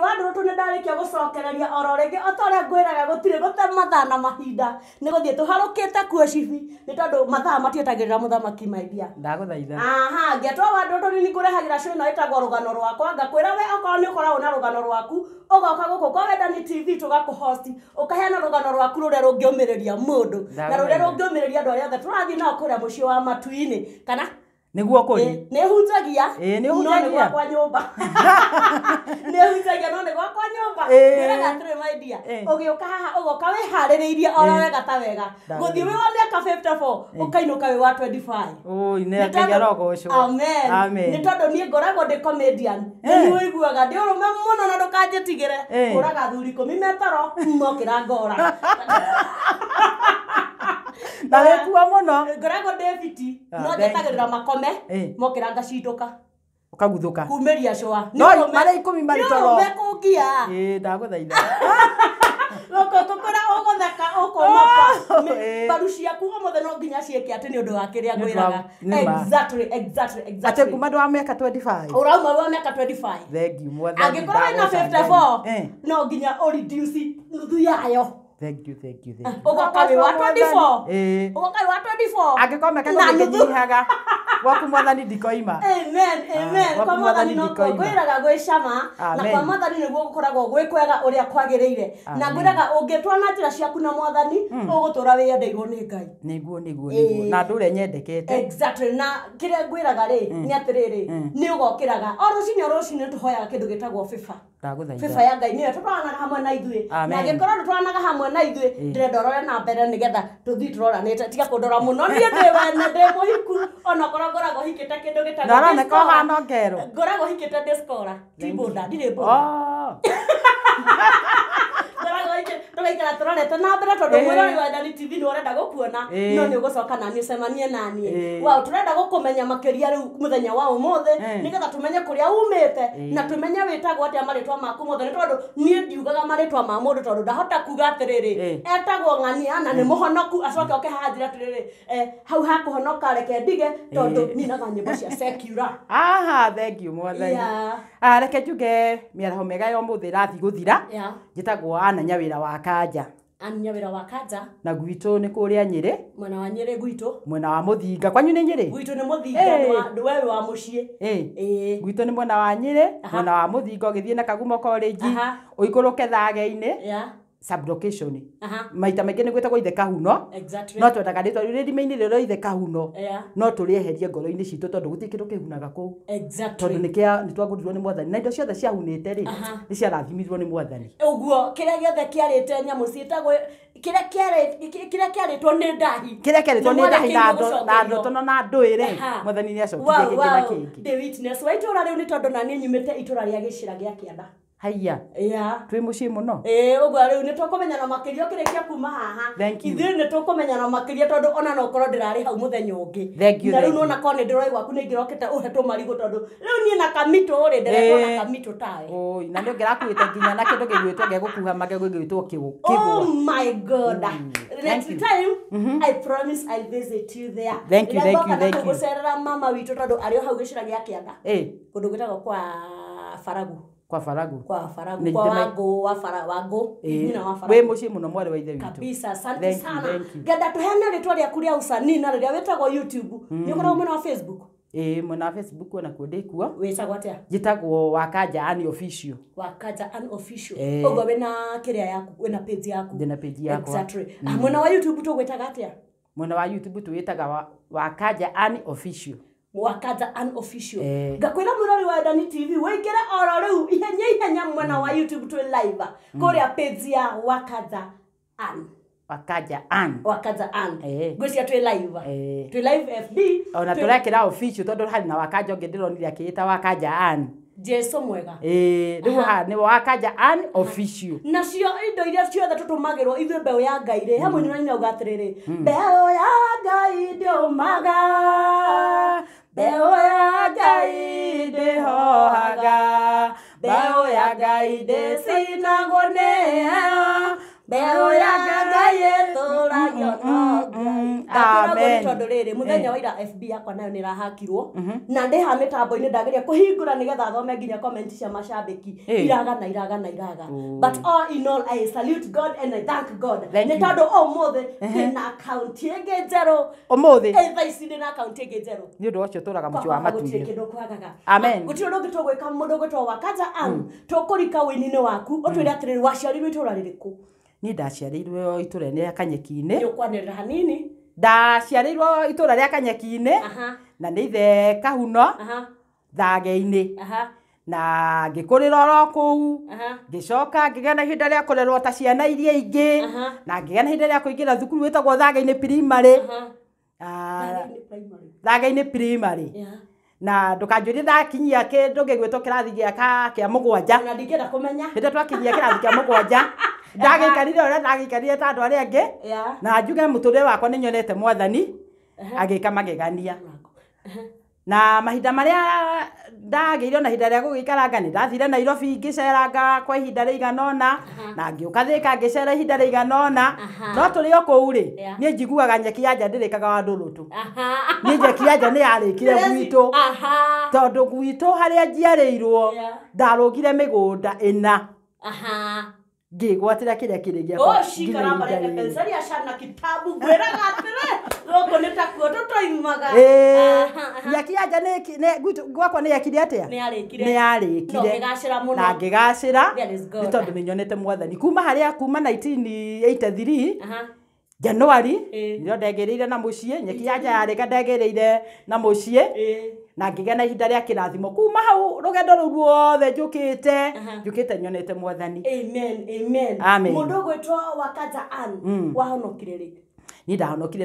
wa ndå tå nä ndarä kia gå cokereria oro rä ngä o rä a ngwä raga gå tirä gå te mathaa na mahinda nä gå thiä tå harå kä te kuo cibi nä tondå mathaa matietagä rä ra må thamaki maithia ndagå thaitha aha ngätwo wa ndå tå nini ngå rehagä ra cå ä ĩtagwo rå gano rwakwa ngakwä ra we okorwo nä å koragwo na rå gano rwaku å goka gå kå wenda nä tv tå gakå hosti å kaheana rå gano rwaku rå rä a rå ngä å mä rä ria må ndå na rå rä a rå ngä å mä rä ria andå arä othe tå rathiä nao kå rä a må ciä wa matu kana niguo kuri ni hutagia ni hutagia kwa nyumba ni hutagia no ni gwakwa nyumba nirega turi maidia ugiuka haha ugoka wihaririirie oro wega ta wega guthii wi wa aka 54 ukainuka wi wa 25 ui ne akagerogoco amen amen ni tondu nie ngoragwo ndi comedian ni wiguaga ndi urume muno na ndukanjitigire uraga thuri mi metoro mokira ngora na wä kuo må no ngoragwo ndä rä ra makome mokä ra ngacindå ka å kaguthå ka kumä ria cwa marä ikå mi maritoroe kå ngia ndagå thaitha kukora ugutheka ukomoka ah, mbaru ciaku omothe no nginya ciäke atä nä å ndå wa kä rä a ngwä raga atä kuma ndå wa mä aka årauma wa mä aka angä korwo wä na no nginya å nuthu yayo thank you thank you thank you ugokawi wa 24 eh wa 24 angikomeka ngihihaga gwaku mwathani ndikoima amen ah, amen kwa mwathani no kwiraga gwä cama na kwa mwathani nä guo gå koragwo gwä kwega å rä a kwagä rä ire na ngwä raga å ngä twa na njä ra ciaku na mwathani å hmm. gå tå ra wä endeirwo nä ngai nä guo nä guo eh. na andå å rä a nyendekete na kä rä a ngwä raga rä hmm. nä atä rä rä hmm. nä å gokä raga o hoyaga kä ndå gä tagwo biba ndaguthaitha baba ya ngai niwe tutwaranaga hamwe na ithuĩ na angĩkorwo nĩtwaranaga hamwe na ithuĩ ndĩrenda ũrore na mbere nä getha tå thiä nĩgetha tũthiĩ tũroranĩte tiga kũndora mũno niĩ ndĩ wene ndĩ mũhiku ona korwo ngoragwo hikĩte kĩndũ gĩtagwo ngoragwo hikĩte ndĩcikora ti mbũnda ndirĩ mbũnda oh. tũraikara tũrorete na mbere tondå eh. mwä rori tv nä warenda gå kuona eh. no nä å gå coka naniä ũcemanie naniĩ eh. wao tũrenda gå kå menya makä wa ũmũthĩ nä getha tå menye kå na tå menye wä tagwo maku mothe nä tondå niä ndiugaga marä ma må ndå ndahota kuga atä etagwo ng'ania na nä må acoke oke hanjä ra hau hakå honoka reke ndige cia aha ah, reke njuge mä araho mega ya må thä rathi gå thira njä tagwo ananya wä ra waka kanja anya wira wa kanja na gwitå nä kå rä a nyä rä mwena wa nyä rä mwena wa må thinga kwanyu nä nyä rä ni nä må thinga wewe wa må ciä gwitå nä mwena wa nyä rä mwena wa må thinga å gä thiä na kagumo korä nji å ikå rå ke thageinä sublocation uh-huh. maita maingä ni gweta tagwo ithe kahuno no to rä twa rä rime-inä rä rä ithe kahuno no to ri eherie ngoro ini citå to gå tiä kä ndå kä to ni u ni twa twagå ni mwathani na indo cia ciahunä te rä uh-huh. nä ciarathimirwo nä mwathani å guo kä rä a gä nya kä arä te nyamå ciätagwo kä rä a kä arä two nä ndahi kä rä a kä arä two nä ndahi na ndotono na ndå ä uh-huh. mwathani ni acokirie kä ngä na kä ngä waitå ra rä u nä na ni nyumite te ri agicira gya kianda haiya twä må ciä må no å guo rä u nä tåkåmenyana makä ria å kä rä kia kuma haha ithuä nä tåkåmenyana makä ria tondå ona no korwo ndä rarä hau må thenya å ngä na rä u nona korwo nä ndä roigwaku nä ngä rokete å hetwo marigå tondå rä u niä na kamitå rä nderetwo na kamitå tawe na nä å ngä rakuä te nginya na kä ndå gä gwä two gä gå kuha magego gä gwä two kä gå gå cerera mama witå tondå arä o hau gä cira gä a kä anga kå ndå gwä tagwo kwa baragu kwa farago kwa faragu kwa wago wa fara wago eh, na wa farago wewe mshi muno mwale wa ile vitu kabisa asante sana genda tuheane ritwa ya kulia usani na riria kwa youtube mm. ni ukora mwana wa facebook eh mwana wa facebook na kode kwa ndäkuo wätagwo atä jitako wakaja an official wakaja an official eh. ogo wena kä rä a yaku wena page yako ndä page yako exactly. mm. mwena wa youtube tå gwä taga atä mwena wa youtube tå wä taga wakanja an official wakaza unofficial eh. ngakwira murori wa dani tv wengere oro riu ihenya ihenya mwena mm. wa youtube twi live kuria mm. page ya wakaza an wakaja an wakaja an eh. ngwicia twi live eh. twi live fb e. ona turekira official tondu hali na wakaja ungi ndironire akiita wakaja an jesu mwega eh, rä u ha nä wakaja an official nacio indo iria ciothe tå tå magä rwo ithuä mbeå ya ngai rä hamwe ni nani atä rä rä mbeå ya ngai ndä å maga ah. Beo ya Ngai haga, beo ya Ngai ndĩcinagwo nĩyo, mbeu ya Ngai ĩtũragio rä muthenya waira fb yakwa nayo nä rahakirwo mhm. na ndä ha mä tambo-inä ndageria kå hingå ra nä getha thome nginya cia macambä ki eh. iraga na iraga nä tondå å må thä ndä na akaunti ä ngä njerå å må thä ici ndä na akaunti ä ngä njerå nä å ndå wacio tå raga må wa matuirä kä ndå kwagaga ah, gå tirä ndå ngä tå gwä ka må ndå gwä two wakanja ah, mm. tå kå rika wä-inä waku å twä re atä rä waciarirwo itå ra rä rä kå niä ndaciarä irwo itå rene rä a kanyeki å kwanä rä ra hanini ndaciarä itå ra rä a kanyeki inä na nä ithe kahuno thage-inĩ na ngä coka ngä ngĩcoka ngĩgĩa na ihinda kå rerwo ta ciana iria ingä na ngĩgĩa na ihinda rĩa kũingĩra thukuru wĩtagwo ah, thage-inĩ primary thage-inĩ primary na ndũkanjũrie ndakinyia kĩndũ gĩgwĩtwo kĩrathi gĩaka kĩa mũgwanja hĩndĩ twakinyia kä kä rathi a må gwanja ndagikarire uria ndagikarire ta arä a angä na njuge muturire wakwa nä nyonete mwathani agika magegania na mahinda maria ndagiire na gå ria ikaranga nä ndathire nairobi ngiceranga kwa ihinda riigana ona na ka ngä cera ihinda riigana ona no rä o kuu ri ni njiguaga nyeki rä kaga wa ndurutu ni nyeki harä a njiarä irwo ndarå gwitu haria gå nda ä na ngigwatira ra kä rä a kitabu ngwiraga atiri guku a takuo tutoimaga nyaki yanja gwakwa ni yakire atia ni yarikire na ngigacira ni tondu ni nyonete mwathani kuma a kuma 1983 januari nä ndengä rä na må ciä nyeki yanja yarä ka ndengä rä na må ciä na ngä na ihinda rä a kä rathimo kuma hau rå gendo rå ruothe njå kä te njå kä te nyonete mwathani må ndå å gwä two wakanja an mm. wahonokire rä niä ndahonokire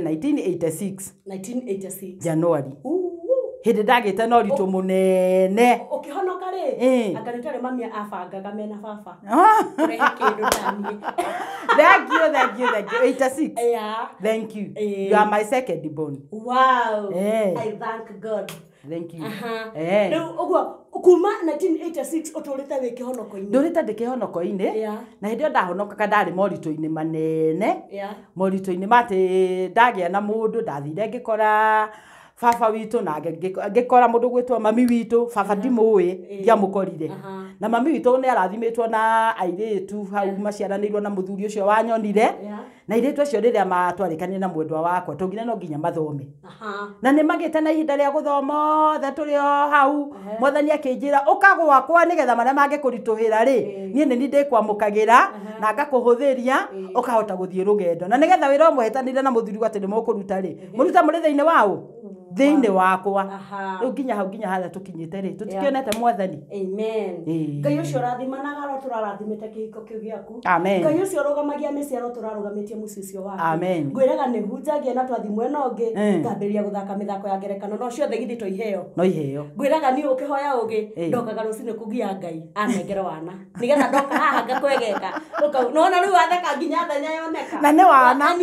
januari hä ndä ndagä te na å ritå må nene å kä honoka rä anganä mamia abangaga mena baba ah. had you that 86 yeah thank you eh. you are my second born wow eh. i thank god thank you Uh -huh. u eh. No, ogwa kuma 1986 å tå rä te wä de honoko-inä Yeah. rä te ndä kä honoko-inä na hä ndä ä yo ndahonokaga ndarä manene moritå-inä matä ndagä a na må ndå ndathire ngä kora baba witå na ngä kora må ndå mami witå baba uh-huh. ndimå ä eh. ndiamå korire uh -huh na mami witå nä arathimä two na airä tu hau maciaranä irwo na må thuri å cio wanyonire yeah na iritu acio riria matwarikanire na mwendwa wakwa tungina no nginya mathome na nä magä te na ihinda rä a gå thomothe tå rä o hau mwathani akä ra å kagwakwa nä getha marä a mangä kå ritå hä ra rä niä nä ni ndä kwamå kagä ra na ngakå hå thä ria å kahota gå thiä rå gendo na nä getha wä ra å mwehätanä ire na må thuri gatä nä må kå ruta rä må ruta må rä thä inä waå thä inä wakwa rä u nginya hau nginya harä a tå kinyä te rä tå tikä onete mwathani ngai å cio å rathimanaga ro tå rarathimä te kä hiko kä u gä aku ngai å cio å rå gamagia mä ciaro tå rarå gamä tie kä må ciä å cio wangå ä raga nä hunjagia na twathimw ä no ngä eh. ngamberia gå thaka mä thako ya ngerekano no ciothe githä to iheo no iheo ngå ä raga niä kä hoya å ngä eh. ndokaga rå cinä kå gia ngai anengere wana nä getha ndoka haha ngakwegeka nona rä u watheka nginya thenya yoneka na nä wana må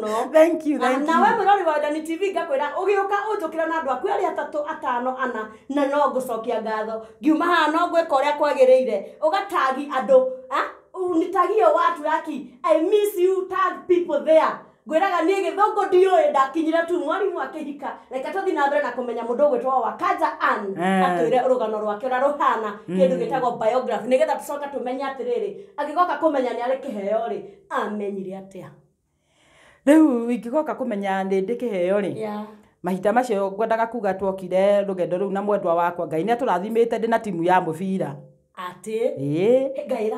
no nawe mwä rori waendani tv ngakwä ra å gä å ka å njå kä ra na andå aku arä atatå atano ana na no ngå cokia ngatho ngiuma haha no ngwä ka å rä a kwagä rä ire å gatagi andå ah? unitagie watu yaki i miss you tag people there ngwiraga niä gä thongo ndiå ndakinyire tu mwarimå akä reke tåthiä na mbere na kå menya må ndå gwä twao wakanja an eh. atwä re å rå rwake å rä a rå hana hmm. kä ndå gä tagwo nä getha tå coka tå menye atä rä rä angä goka kå menya nä arä kä heo rä amenyire atä a rä u ingä goka kå menya nä ndä mahinda macio ngwendaga kuga twokire rugendo riu na mwendwa wakwa ngai nä atå rathimä te ndä timu ya må bira atä ä ngaä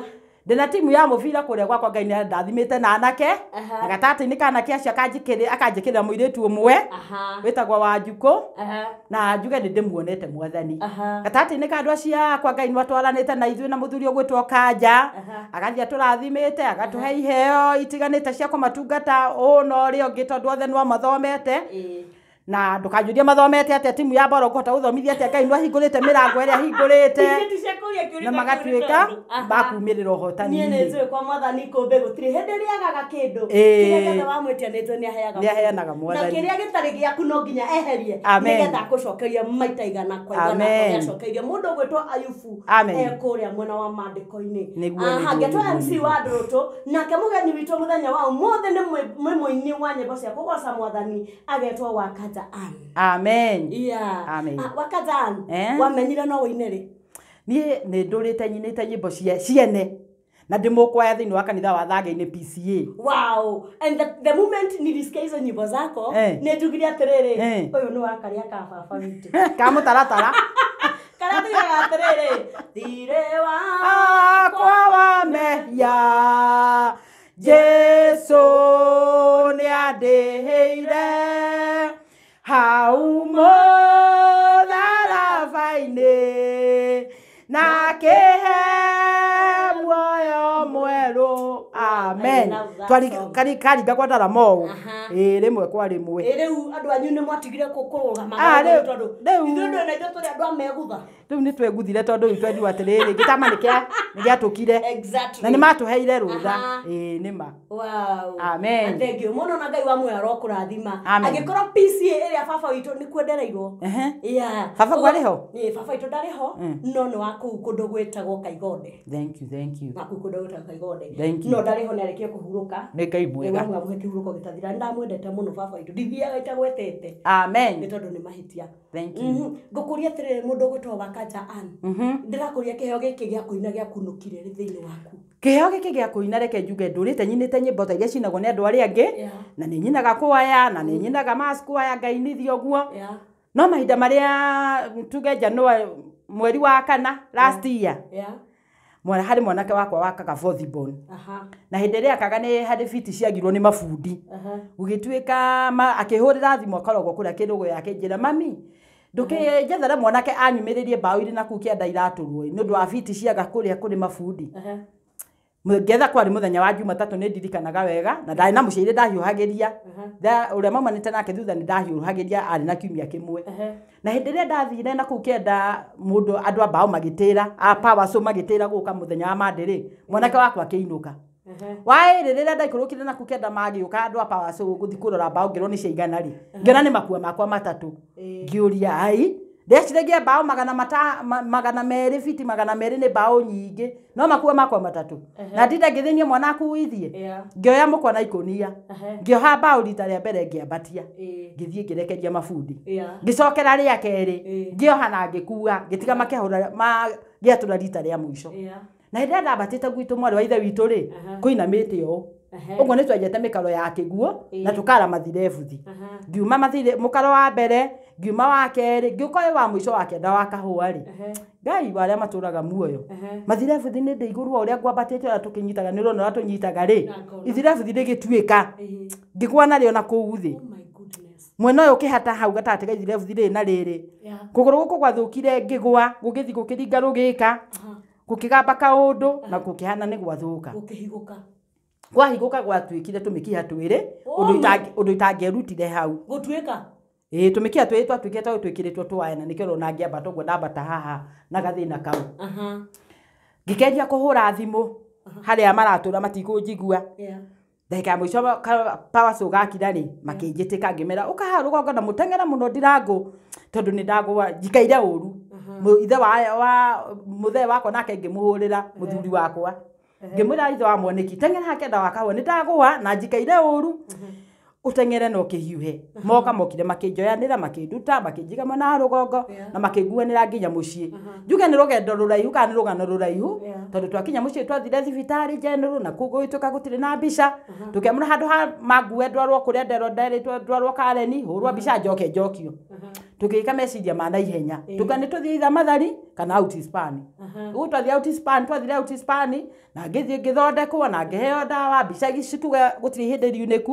ndä na timu ya må bira kå rä a gwakwa ngai nä ndathimä te na anake na gatatä-inä kanake acio akanjä kä rä ra må irä tu å mwe wä tagwo wa njukå na njuge nä ndä muonete mwathani gatatä-inä ka andå aciakwa ngai nä atwaranä te na ithuä na må thuri å gwä two kanja agathiä atå rathimä te agatå he iheo itiganä te cia kå matungata å na å rä a å ngä tondå othe na ndukanjurie mathomete atia timu ya mboro ngũhota gũthomithia atia ngai nĩahingũrĩte mirango ĩrĩa hingurite na magatuika magatuĩka bakumĩrĩra nezo kwa hende mwathani kũmbe gũtirĩ hĩndĩ rĩagaga kĩndũ kĩrĩa wamwĩtia nĩtwo nĩaheanaga mwathani na kiria gitari gĩaku kuno nginya eherie amen ni nĩgetha akũcokerie maita igana kwa igana amen acokeire mũndũ ũgwĩtwo e kuria mwena wa mandĩko-inĩ hangĩtwo mc wa ndũrũtũ nake mũgeni witũ mũthenya wa ũmũthĩ nĩ mwĩmũini wa nyĩmbo cia kũgoca mwathani agetwo wakati wakadzaan amen yeah. amen ah, an. eh? wamenyire no wine ri niä nä ndå rä te nyinä ciene na ndä må kwaya thä inä wa kanitha wa inä pca wow and the, the moment ni hizo nyimbo zako eh. nä njugire atä rä eh. å yå nä wakarä a kababa witå ka må taratara karatigaga atä rä wa mehia jesu nä andä hä ire twari kari kari gakwa ndara mo ä rä eh, mwe kwa rä mwe rä andå nä mwatigire kå rä u nä tweguthire tondå twendi atä rä rä ngä tama nä gäatå kire na nä matå heire rå tha ä nä ma na agä korwo ä rä a baba witå nä kwendereirwo baba kwarä ho eh, baba witå ndarä ho eh. no nä wakå u kå ndå gwä tagwo kaigonde u kå ndå gwä tagwo kaigonde no ndarä ho nä arekie kå hurå mwega nä ngai mwega mwe mwega hurå ko gä tathira nä ndamwendete må no baba itå ndithiaga amen ni tondu ni mahitia thank you ria atä rä må ndå å an ndä rakå kiheo giki heo kuina kä kunukire ri thini waku kä heo gä kä gä a kå ina reke njuge ndå rä te nyinä te nyä mbo ta iria cinagwo nä andå arä na nä nyinaga kwaya na nä mm. nyinaga maskwaya ngai nithi å guo no mahinda marä a tuge njanua mweri wa kana last year yeah mwana harä mwanake wakwa wakaga fothibon na hä ndä ä rä akaga nä harä biti ciagirwo nä mabundi gå gä tuä ka akä hå rä ra thimå akoragwo kå rä a kä rå gå yake njä ra mami ndå njethere mwanake anyumä rä rie mbaå irä na kuu kä enda iratå rwo nä å ndå wa biti ciaga kå rä a kå rä mabundi ngetha kwari muthenya wa jumatatu ni ndirikanaga wega na ndari na muciari ndahiuhagiria uria maumanite nake thutha ni ndahiuhagiria ari na kiumia kimwe na hindi iria ndathire na kuu kenda mundu andu ambao magitira a power so magitira guka muthenya wa mande ri mwanake wakwa akiinuka wairi riria ndaikurukire na kuu kenda magiuka andu a power so guthi kurora mbao ngirwo ni ciaigana ri ngiona ni makua makwa matatu ngiuria ai ndeciragia bao magana mata magana meri fiti magana meri nä bao nyingä no makua makwa matatå na ndinda ngä thä nie mwana akuithie yeah. ngä oya må kwa na ikånia uh -huh. ngä oha bao rita rä a mbere ngä ambatia ngä thiä ngä rekeria mabundi ngä cokera rä a kerä ngä oha na ngä kua ngä tiga makä hå ra gä atå ra rita rä a mũico na hä ndä ä ndambatä te gwitå mwarä wa ithe witå rä kå inamä te å ũguo nä twenjete mä karo ya kä guo na tå kara mathirebuthi ngiuma må karo wa mbere ngiuma wa kerä ngä wa må ico wa kenda wa kahåa rä ngai wa arä a matå raga muoyo mathirebuthi nä ndä igå rua å rä a ngwambatä te å rä a tå kä nyitaga nä rona å rä a tå nyitaga rä ithirebuthi rä gä tuä ka ngä kua narä ona kå u thä oh mwena ũyũ ũkĩhata hau gatagatĩ ga ithirebuthi rĩrĩ na rĩrĩ kũgũrũ gũkũ gwathũkire ngĩgwa gũgĩthi gũkĩringa rũgĩka gũkĩgamba kaũndũ na gũkĩhana nĩ gwathũka kwahigũka gwatuĩkire tũmĩkiha twĩrĩ oh ũndũ itangĩerutire hau gũtuĩka ä tå mä kä a twä twa tuä kä a twä kä rä two twaena nä kä haha na gathä na kau ngä keria kå hå ra thimå harä a maratå ra matikå njigua ndagika ya ka pawaco so rä makä tä ka ngä mera å kaha rå gonga na må tengera må no ndirangå tondå nä ndagå njikaire ithe wa wa muthe wako nake ngimuhurira muthuri hå rä ra wakwa ngä ithe wa moniki tengera hakenda wakahua nä ndagå na njikaire å ru mm -hmm utengere no kihiuhe moka mokire makinjoya nira makinduta makinjiga mwana rugongo yeah. na makinguanira nginya mucii njuge ni rugendo ruraihu kana ni rugano ruraihu yeah. tondu twakinya mucii twathire thibitari general na kugo ituka gutire na mbica uh handu ha mangue ndwarwo kuria nderwo nderitwo ndwarwo kareni hurwa mbica njoke njokio tukiika meciria ma naihenya yeah. tuka ni tuthie itha mathari kana out span ugu twathire out span twathire out span na ngithie ngithondekwo na ngiheo ndawa mbica gicituge gutire ihinde riuniku